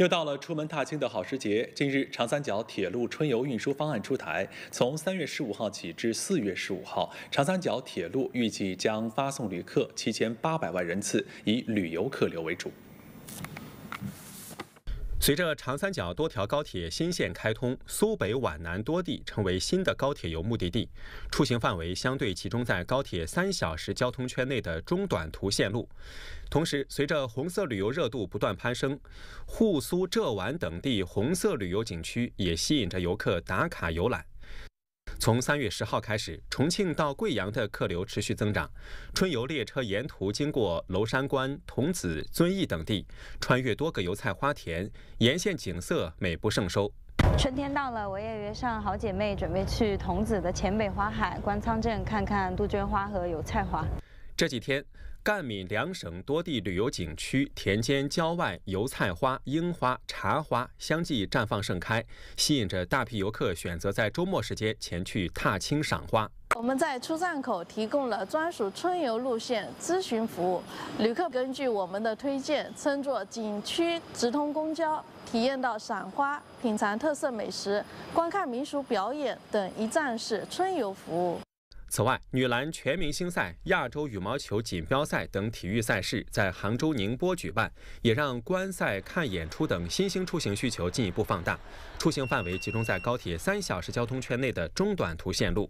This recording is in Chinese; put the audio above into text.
又到了出门踏青的好时节。近日，长三角铁路春游运输方案出台，从三月十五号起至四月十五号，长三角铁路预计将发送旅客七千八百万人次，以旅游客流为主。随着长三角多条高铁新线开通，苏北皖南多地成为新的高铁游目的地，出行范围相对集中在高铁三小时交通圈内的中短途线路。同时，随着红色旅游热度不断攀升，沪苏浙皖等地红色旅游景区也吸引着游客打卡游览。从三月十号开始，重庆到贵阳的客流持续增长。春游列车沿途经过娄山关、桐梓、遵义等地，穿越多个油菜花田，沿线景色美不胜收。春天到了，我也约上好姐妹，准备去桐梓的黔北花海关仓镇看看杜鹃花和油菜花。这几天，赣闽两省多地旅游景区、田间、郊外油菜花、樱花、茶花相继绽放盛开，吸引着大批游客选择在周末时间前去踏青赏花。我们在出站口提供了专属春游路线咨询服务，旅客根据我们的推荐，乘坐景区直通公交，体验到赏花、品尝特色美食、观看民俗表演等一站式春游服务。此外，女篮全明星赛、亚洲羽毛球锦标赛等体育赛事在杭州、宁波举办，也让观赛、看演出等新兴出行需求进一步放大，出行范围集中在高铁三小时交通圈内的中短途线路。